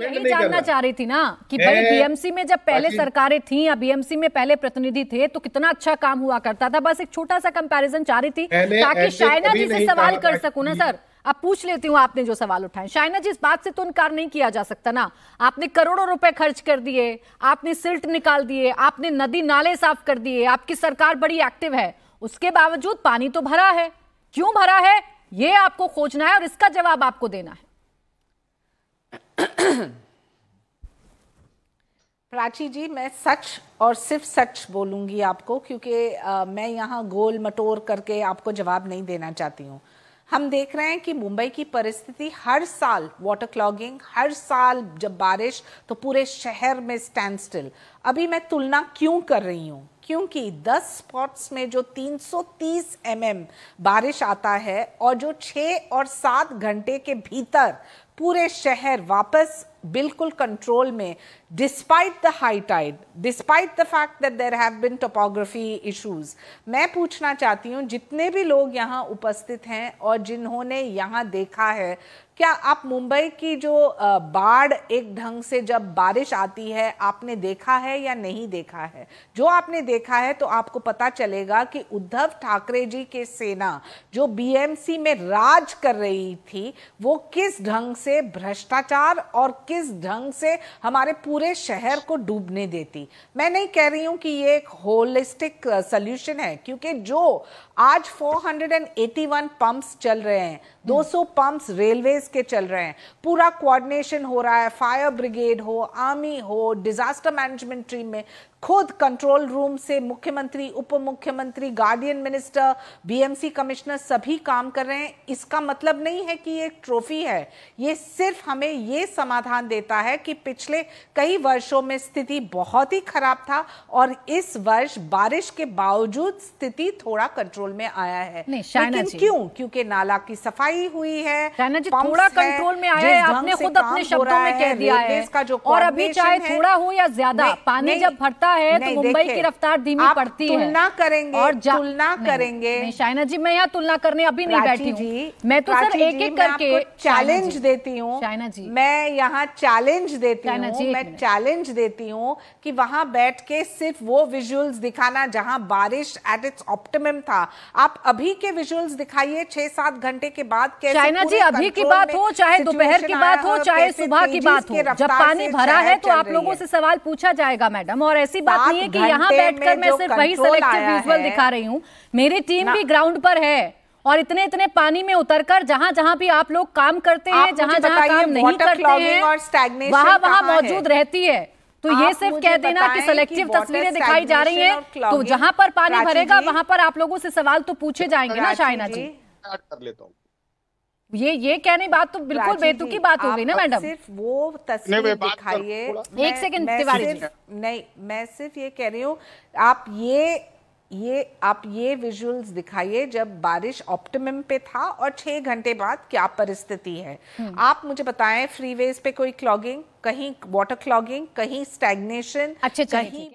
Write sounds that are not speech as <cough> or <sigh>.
मैं यही जानना चाह रही थी ना कि भाई बीएमसी में जब पहले सरकारें थी या बीएमसी में पहले प्रतिनिधि थे तो कितना अच्छा काम हुआ करता था बस एक छोटा सा कंपैरिजन चाह रही थी ताकि शायना जी से सवाल कर सकूं ना सर अब पूछ लेती हूँ आपने जो सवाल उठाए शायना जी इस बात से तो इनकार नहीं किया जा सकता ना आपने करोड़ों रुपए खर्च कर दिए आपने सिल्ट निकाल दिए आपने नदी नाले साफ कर दिए आपकी सरकार बड़ी एक्टिव है उसके बावजूद पानी तो भरा है क्यों भरा है ये आपको खोजना है और इसका जवाब आपको देना है <clears throat> प्राची जी मैं सच और सिर्फ सच बोलूंगी आपको क्योंकि मैं यहाँ गोल मटोर करके आपको जवाब नहीं देना चाहती हूँ हम देख रहे हैं कि मुंबई की परिस्थिति हर साल वाटर क्लॉगिंग हर साल जब बारिश तो पूरे शहर में स्टैंड स्टिल अभी मैं तुलना क्यों कर रही हूँ क्योंकि 10 स्पॉट्स में जो 330 सौ mm बारिश आता है और जो 6 और 7 घंटे के भीतर पूरे शहर वापस बिल्कुल कंट्रोल में despite the high tide despite the fact that there have been topography issues मैं पूछना चाहती हूँ जितने भी लोग यहाँ उपस्थित हैं और जिन्होंने यहाँ देखा है क्या आप मुंबई की जो बाढ़ एक ढंग से जब बारिश आती है आपने देखा है या नहीं देखा है जो आपने देखा है तो आपको पता चलेगा कि उद्धव ठाकरे जी के सेना जो बीएमसी में राज कर रही थी वो किस ढंग से भ्रष्टाचार और किस ढंग से हमारे पूरे शहर को डूबने देती मैं नहीं कह रही हूँ कि ये एक होलिस्टिक सोल्यूशन है क्योंकि जो आज 481 पंप्स चल रहे हैं 200 पंप्स रेलवे फेज के चल रहे हैं पूरा कोऑर्डिनेशन हो रहा है फायर ब्रिगेड हो आर्मी हो डिजास्टर मैनेजमेंट टीम में खुद कंट्रोल रूम से मुख्यमंत्री उप मुख्यमंत्री गार्डियन मिनिस्टर बीएमसी कमिश्नर सभी काम कर रहे हैं इसका मतलब नहीं है कि ये एक ट्रॉफी है ये सिर्फ हमें ये समाधान देता है कि पिछले कई वर्षों में स्थिति बहुत ही खराब था और इस वर्ष बारिश के बावजूद स्थिति थोड़ा कंट्रोल में आया है लेकिन क्यों क्योंकि नाला की सफाई हुई है थोड़ा कंट्रोल में आया है आपने खुद अपने शब्दों में कह दिया है और अभी चाहे थोड़ा हो या ज्यादा पानी जब भरता रहा है तो मुंबई की रफ्तार धीमी पड़ती है तुलना करेंगे और तुलना करेंगे शाइना जी मैं यहाँ तुलना करने अभी नहीं बैठी जी मैं तो सर एक एक करके चैलेंज देती हूँ शाइना जी मैं यहाँ चैलेंज देती हूँ मैं चैलेंज देती हूँ कि वहां बैठ के सिर्फ वो विजुअल्स दिखाना जहां बारिश एट इट्स ऑप्टिमम था आप अभी के विजुअल्स दिखाइए छह सात घंटे के बाद चाइना जी अभी की बात हो चाहे दोपहर की बात हो चाहे सुबह की बात हो जब पानी भरा है तो आप लोगों से सवाल पूछा जाएगा मैडम और ऐसी बात नहीं है कि यहाँ बैठकर मैं सिर्फ वही सिलेक्टिव विजुअल दिखा रही हूँ मेरी टीम भी ग्राउंड पर है और इतने इतने पानी में उतरकर जहां जहां भी आप लोग काम करते हैं जहां जहां काम नहीं करते हैं वहां वहां मौजूद रहती है तो ये सिर्फ कह देना कि सिलेक्टिव तस्वीरें दिखाई जा रही हैं तो जहां पर पानी भरेगा वहां पर आप लोगों से सवाल तो पूछे जाएंगे ना शायना जी कर लेता हूँ ये ये कहने बात तो बिल्कुल बेतुकी बात हो गई ना मैडम सिर्फ वो तस्वीर दिखाइए एक सेकंड तिवारी नहीं मैं सिर्फ ये कह रही हूँ आप ये ये आप ये विजुअल्स दिखाइए जब बारिश ऑप्टिमम पे था और छह घंटे बाद क्या परिस्थिति है हम्म। आप मुझे बताएं फ्रीवेज पे कोई क्लॉगिंग कहीं वाटर क्लॉगिंग कहीं स्टैग्नेशन अच्छा कहीं